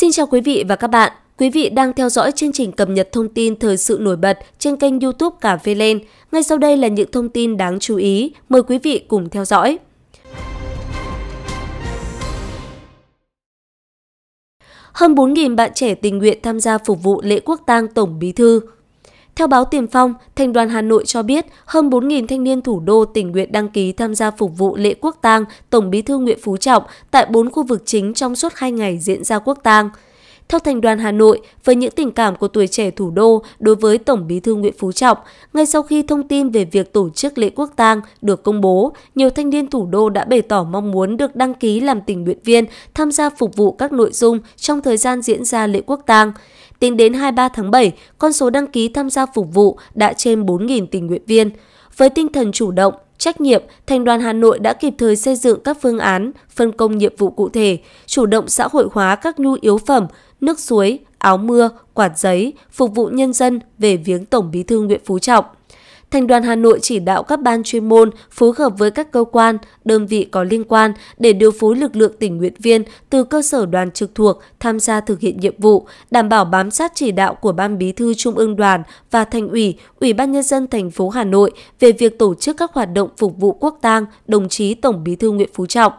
Xin chào quý vị và các bạn. Quý vị đang theo dõi chương trình cập nhật thông tin thời sự nổi bật trên kênh YouTube Cà Phê Lên. Ngay sau đây là những thông tin đáng chú ý. Mời quý vị cùng theo dõi. Hơn 4.000 bạn trẻ tình nguyện tham gia phục vụ lễ quốc tang Tổng Bí Thư. Theo báo Tiền Phong, Thành đoàn Hà Nội cho biết hơn 4.000 thanh niên thủ đô tình nguyện đăng ký tham gia phục vụ lễ quốc tang Tổng bí thư Nguyễn Phú Trọng tại 4 khu vực chính trong suốt 2 ngày diễn ra quốc tang. Theo Thành đoàn Hà Nội, với những tình cảm của tuổi trẻ thủ đô đối với Tổng bí thư Nguyễn Phú Trọng, ngay sau khi thông tin về việc tổ chức lễ quốc tang được công bố, nhiều thanh niên thủ đô đã bày tỏ mong muốn được đăng ký làm tình nguyện viên tham gia phục vụ các nội dung trong thời gian diễn ra lễ quốc tang. Tính đến 23 tháng 7, con số đăng ký tham gia phục vụ đã trên 4.000 tình nguyện viên. Với tinh thần chủ động, trách nhiệm, Thành đoàn Hà Nội đã kịp thời xây dựng các phương án, phân công nhiệm vụ cụ thể, chủ động xã hội hóa các nhu yếu phẩm, nước suối, áo mưa, quạt giấy, phục vụ nhân dân về viếng Tổng Bí thư Nguyễn Phú Trọng. Thành đoàn Hà Nội chỉ đạo các ban chuyên môn phối hợp với các cơ quan, đơn vị có liên quan để điều phối lực lượng tình nguyện viên từ cơ sở đoàn trực thuộc tham gia thực hiện nhiệm vụ, đảm bảo bám sát chỉ đạo của Ban Bí thư Trung ương Đoàn và Thành ủy, Ủy ban nhân dân thành phố Hà Nội về việc tổ chức các hoạt động phục vụ quốc tang đồng chí Tổng Bí thư Nguyễn Phú Trọng.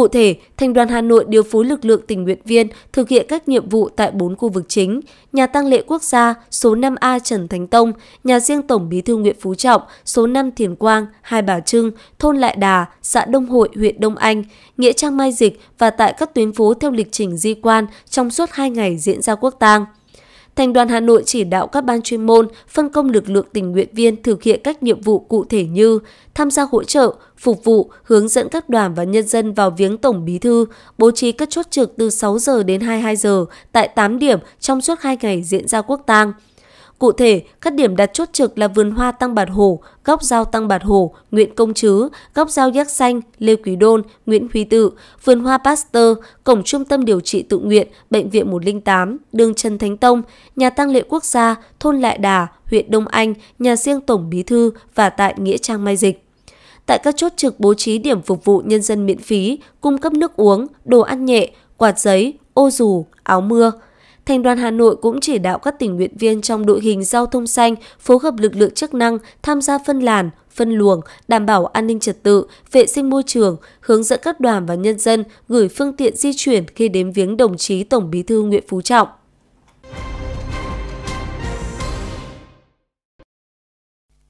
Cụ thể, Thành đoàn Hà Nội điều phối lực lượng tình nguyện viên thực hiện các nhiệm vụ tại 4 khu vực chính: Nhà tang lễ quốc gia số 5A Trần Thánh Tông, nhà riêng Tổng Bí thư Nguyễn Phú Trọng số 5 Thiền Quang, Hai Bà Trưng, thôn Lại Đà, xã Đông Hội, huyện Đông Anh, nghĩa trang Mai Dịch và tại các tuyến phố theo lịch trình di quan trong suốt 2 ngày diễn ra quốc tang. Thành đoàn Hà Nội chỉ đạo các ban chuyên môn phân công lực lượng tình nguyện viên thực hiện các nhiệm vụ cụ thể như tham gia hỗ trợ, phục vụ, hướng dẫn các đoàn và nhân dân vào viếng Tổng Bí Thư, bố trí các chốt trực từ 6 giờ đến 22 giờ tại 8 điểm trong suốt 2 ngày diễn ra quốc tang – Cụ thể, các điểm đặt chốt trực là vườn hoa Tăng Bạt Hồ, góc giao Tăng Bạt Hồ, Nguyễn Công chứ, góc giao Giác Xanh, Lê Quý Đôn, Nguyễn Huy Tự, vườn hoa Pasteur, cổng trung tâm điều trị tự nguyện, bệnh viện 108, đường Trần Thánh Tông, nhà tăng lễ quốc gia, thôn Lại Đà, huyện Đông Anh, nhà riêng Tổng Bí Thư và tại Nghĩa Trang Mai Dịch tại các chốt trực bố trí điểm phục vụ nhân dân miễn phí, cung cấp nước uống, đồ ăn nhẹ, quạt giấy, ô dù, áo mưa. Thành đoàn Hà Nội cũng chỉ đạo các tình nguyện viên trong đội hình giao thông xanh phối hợp lực lượng chức năng tham gia phân làn, phân luồng, đảm bảo an ninh trật tự, vệ sinh môi trường, hướng dẫn các đoàn và nhân dân gửi phương tiện di chuyển khi đến viếng đồng chí Tổng Bí thư Nguyễn Phú Trọng.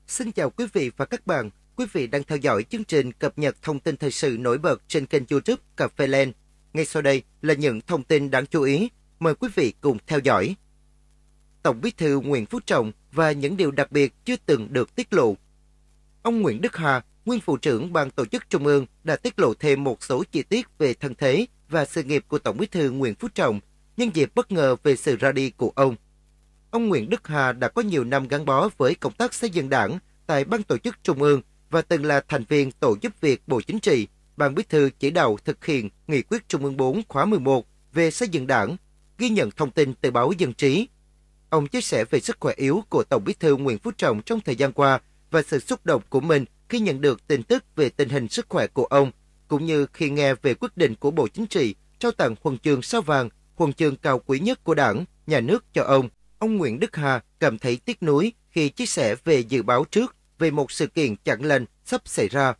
Xin chào quý vị và các bạn. Quý vị đang theo dõi chương trình cập nhật thông tin thời sự nổi bật trên kênh YouTube Cà phê Len. Ngay sau đây là những thông tin đáng chú ý Mời quý vị cùng theo dõi. Tổng bí thư Nguyễn Phú Trọng và những điều đặc biệt chưa từng được tiết lộ. Ông Nguyễn Đức Hà, nguyên phụ trưởng ban tổ chức trung ương đã tiết lộ thêm một số chi tiết về thân thế và sự nghiệp của Tổng bí thư Nguyễn Phú Trọng nhân dịp bất ngờ về sự ra đi của ông. Ông Nguyễn Đức Hà đã có nhiều năm gắn bó với công tác xây dựng đảng tại ban tổ chức trung ương và từng là thành viên tổ giúp việc Bộ Chính trị, ban bí thư chỉ đạo thực hiện nghị quyết Trung ương 4 khóa 11 về xây dựng đảng ghi nhận thông tin từ báo Dân trí. Ông chia sẻ về sức khỏe yếu của Tổng bí thư Nguyễn Phú Trọng trong thời gian qua và sự xúc động của mình khi nhận được tin tức về tình hình sức khỏe của ông, cũng như khi nghe về quyết định của Bộ Chính trị trao tặng huân chương sao vàng, huân chương cao quý nhất của đảng, nhà nước cho ông. Ông Nguyễn Đức Hà cảm thấy tiếc nuối khi chia sẻ về dự báo trước về một sự kiện chẳng lành sắp xảy ra.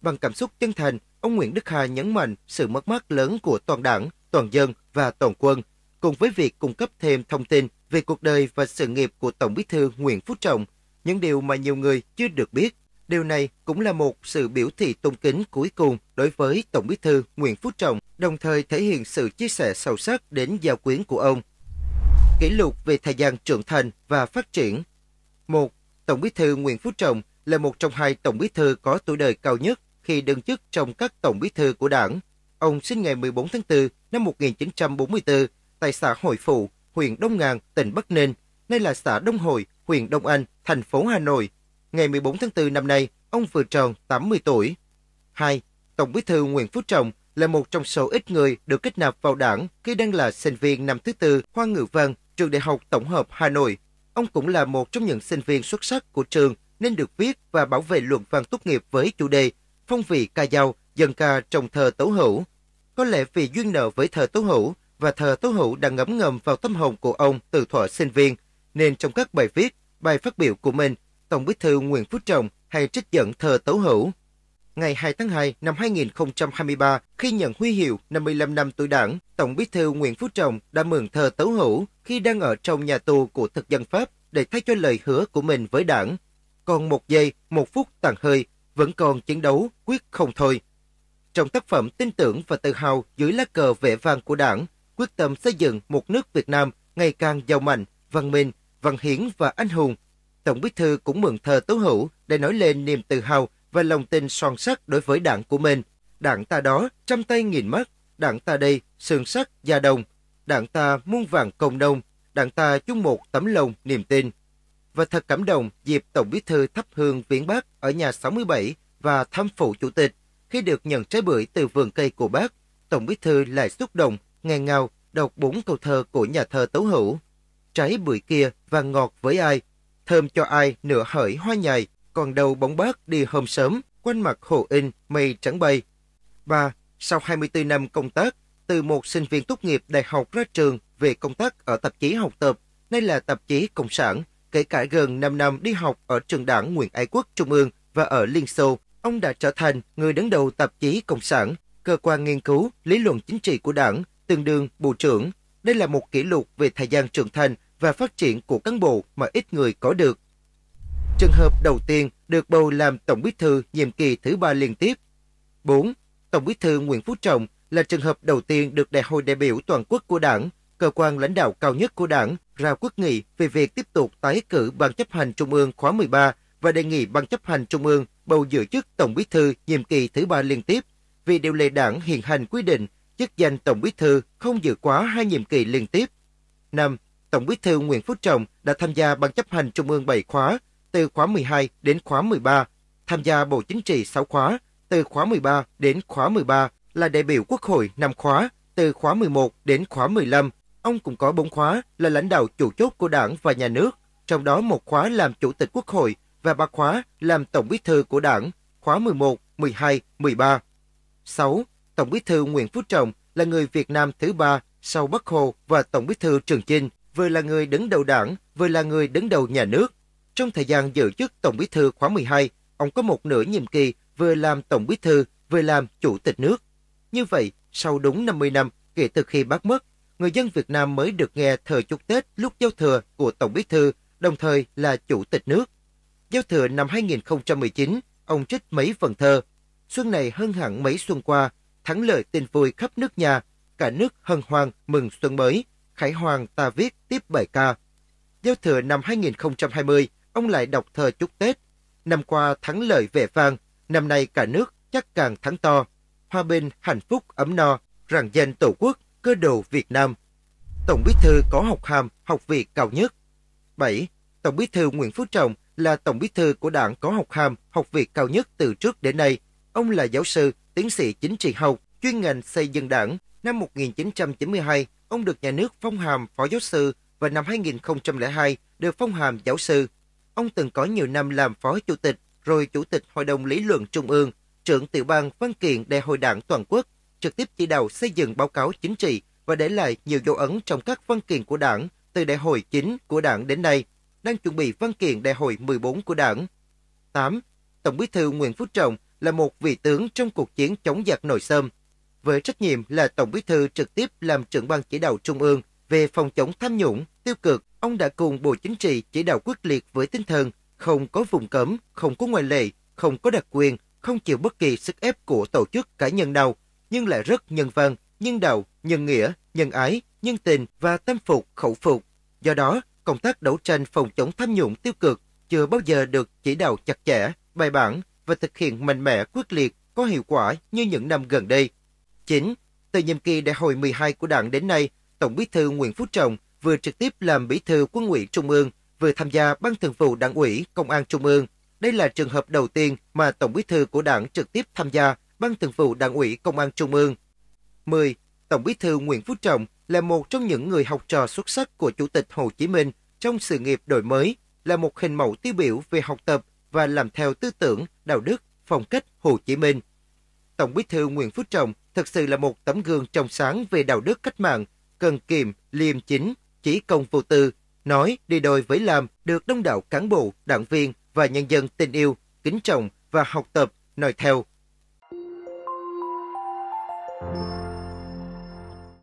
Bằng cảm xúc chân thành, ông Nguyễn Đức Hà nhấn mạnh sự mất mát lớn của toàn đảng, toàn dân và toàn quân cùng với việc cung cấp thêm thông tin về cuộc đời và sự nghiệp của Tổng bí thư Nguyễn Phú Trọng, những điều mà nhiều người chưa được biết. Điều này cũng là một sự biểu thị tôn kính cuối cùng đối với Tổng bí thư Nguyễn Phú Trọng, đồng thời thể hiện sự chia sẻ sâu sắc đến giao quyến của ông. Kỷ lục về thời gian trưởng thành và phát triển một Tổng bí thư Nguyễn Phú Trọng là một trong hai tổng bí thư có tuổi đời cao nhất khi đương chức trong các tổng bí thư của đảng. Ông sinh ngày 14 tháng 4 năm 1944 tại xã Hội Phụ, huyện Đông Ngàn, tỉnh Bắc Ninh, nay là xã Đông Hội, huyện Đông Anh, thành phố Hà Nội. Ngày 14 tháng 4 năm nay, ông vừa tròn 80 tuổi. 2. Tổng bí thư Nguyễn Phú Trọng là một trong số ít người được kết nạp vào đảng khi đang là sinh viên năm thứ tư khoa ngữ văn, trường Đại học Tổng hợp Hà Nội. Ông cũng là một trong những sinh viên xuất sắc của trường nên được viết và bảo vệ luận văn tốt nghiệp với chủ đề Phong vị ca dao, dân ca trong thờ tấu hữu. Có lẽ vì duyên nợ với thờ tấu hữu và thờ tố hữu đã ngấm ngầm vào tâm hồn của ông từ thuở sinh viên, nên trong các bài viết, bài phát biểu của mình, Tổng bí thư Nguyễn Phú Trọng hay trích dẫn thờ tố hữu. Ngày 2 tháng 2 năm 2023, khi nhận huy hiệu 55 năm tuổi đảng, Tổng bí thư Nguyễn Phú Trọng đã mượn thờ tấu hữu khi đang ở trong nhà tù của thực dân Pháp để thay cho lời hứa của mình với đảng. Còn một giây, một phút tàn hơi, vẫn còn chiến đấu, quyết không thôi. Trong tác phẩm tin tưởng và tự hào dưới lá cờ vẻ vang của đảng, quyết tâm xây dựng một nước Việt Nam ngày càng giàu mạnh, văn minh, văn hiến và anh hùng. Tổng Bí thư cũng mừng thờ Tố Hữu để nói lên niềm tự hào và lòng tin son sắc đối với đảng của mình. Đảng ta đó trăm tay nghìn mắt, đảng ta đây sườn sắt gia đồng, đảng ta muôn vàng công nông đảng ta chung một tấm lòng niềm tin. Và thật cảm động dịp Tổng Bí thư thắp hương viếng bác ở nhà 67 và thăm phụ chủ tịch khi được nhận trái bưởi từ vườn cây của bác, Tổng Bí thư lại xúc động ngàn ngào đọc bốn câu thơ của nhà thơ Tấu Hữu. Trái bưởi kia và ngọt với ai, thơm cho ai nửa hởi hoa nhài, còn đầu bóng bát đi hôm sớm, quanh mặt hồ in mây trắng bay. Và sau 24 năm công tác, từ một sinh viên tốt nghiệp đại học ra trường về công tác ở tạp chí học tập, nay là tạp chí Cộng sản, kể cả gần 5 năm đi học ở trường đảng Nguyễn Ái Quốc Trung ương và ở Liên Xô, ông đã trở thành người đứng đầu tạp chí Cộng sản, cơ quan nghiên cứu lý luận chính trị của đảng tương đương bộ trưởng. Đây là một kỷ lục về thời gian trưởng thành và phát triển của cán bộ mà ít người có được. Trường hợp đầu tiên được bầu làm Tổng Bí thư nhiệm kỳ thứ ba liên tiếp. 4. Tổng Bí thư Nguyễn Phú Trọng là trường hợp đầu tiên được Đại hội đại biểu toàn quốc của Đảng, cơ quan lãnh đạo cao nhất của Đảng, ra quyết nghị về việc tiếp tục tái cử Ban chấp hành Trung ương khóa 13 và đề nghị Ban chấp hành Trung ương bầu giữ chức Tổng Bí thư nhiệm kỳ thứ ba liên tiếp vì điều lệ Đảng hiện hành quy định chức danh Tổng Bí thư không dự quá hai nhiệm kỳ liên tiếp. 5. Tổng Bí thư Nguyễn Phú Trọng đã tham gia Ban chấp hành Trung ương 7 khóa từ khóa 12 đến khóa 13, tham gia Bộ Chính trị 6 khóa từ khóa 13 đến khóa 13, là đại biểu Quốc hội 5 khóa từ khóa 11 đến khóa 15. Ông cũng có 4 khóa là lãnh đạo chủ chốt của Đảng và nhà nước, trong đó một khóa làm Chủ tịch Quốc hội và ba khóa làm Tổng Bí thư của Đảng, khóa 11, 12, 13. 6. Tổng bí thư Nguyễn Phú Trọng là người Việt Nam thứ ba sau Bắc Hồ và Tổng bí thư Trường Chinh, vừa là người đứng đầu đảng, vừa là người đứng đầu nhà nước. Trong thời gian giữ chức Tổng bí thư khóa 12, ông có một nửa nhiệm kỳ vừa làm Tổng bí thư, vừa làm Chủ tịch nước. Như vậy, sau đúng 50 năm kể từ khi bác mất, người dân Việt Nam mới được nghe thờ chúc Tết lúc giao thừa của Tổng bí thư, đồng thời là Chủ tịch nước. Giao thừa năm 2019, ông trích mấy phần thơ. Xuân này hơn hẳn mấy xuân qua, thắng lợi tin vui khắp nước nhà, cả nước hân hoan mừng xuân mới, Khải Hoàng ta viết tiếp bài ca. Giao thừa năm 2020, ông lại đọc thơ chúc Tết. Năm qua thắng lợi vẻ vang, năm nay cả nước chắc càng thắng to. Hòa bình, hạnh phúc, ấm no, rằng danh Tổ quốc, cơ đồ Việt Nam. Tổng bí thư có học hàm, học vị cao nhất. 7. Tổng bí thư Nguyễn Phú Trọng là tổng bí thư của đảng có học hàm, học vị cao nhất từ trước đến nay – Ông là giáo sư, tiến sĩ chính trị học, chuyên ngành xây dựng đảng. Năm 1992, ông được nhà nước phong hàm phó giáo sư và năm 2002 được phong hàm giáo sư. Ông từng có nhiều năm làm phó chủ tịch, rồi chủ tịch Hội đồng Lý luận Trung ương, trưởng tiểu ban văn kiện Đại hội đảng toàn quốc, trực tiếp chỉ đạo xây dựng báo cáo chính trị và để lại nhiều dấu ấn trong các văn kiện của đảng từ đại hội chính của đảng đến nay, đang chuẩn bị văn kiện đại hội 14 của đảng. 8. Tổng bí thư Nguyễn Phú Trọng là một vị tướng trong cuộc chiến chống giặc nội sơm. Với trách nhiệm là Tổng Bí thư trực tiếp làm trưởng ban chỉ đạo Trung ương về phòng chống tham nhũng, tiêu cực, ông đã cùng Bộ Chính trị chỉ đạo quyết liệt với tinh thần không có vùng cấm, không có ngoại lệ, không có đặc quyền, không chịu bất kỳ sức ép của tổ chức cá nhân nào, nhưng lại rất nhân văn, nhân đạo, nhân nghĩa, nhân ái, nhân tình và tâm phục, khẩu phục. Do đó, công tác đấu tranh phòng chống tham nhũng tiêu cực chưa bao giờ được chỉ đạo chặt chẽ, bài bản, và thực hiện mạnh mẽ quyết liệt, có hiệu quả như những năm gần đây. 9. Từ nhiệm kỳ đại hội 12 của đảng đến nay, Tổng bí thư Nguyễn Phú Trọng vừa trực tiếp làm bí thư quân ủy Trung ương, vừa tham gia ban thường vụ đảng ủy Công an Trung ương. Đây là trường hợp đầu tiên mà Tổng bí thư của đảng trực tiếp tham gia ban thường vụ đảng ủy Công an Trung ương. 10. Tổng bí thư Nguyễn Phú Trọng là một trong những người học trò xuất sắc của Chủ tịch Hồ Chí Minh trong sự nghiệp đổi mới, là một hình mẫu tiêu biểu về học tập và làm theo tư tưởng đạo đức, phong cách Hồ Chí Minh. Tổng bí thư Nguyễn Phú Trọng thực sự là một tấm gương trong sáng về đạo đức cách mạng, cần kiệm, liêm chính, chỉ công vô tư, nói đi đôi với làm được đông đảo cán bộ, đảng viên và nhân dân tình yêu, kính trọng và học tập, nói theo.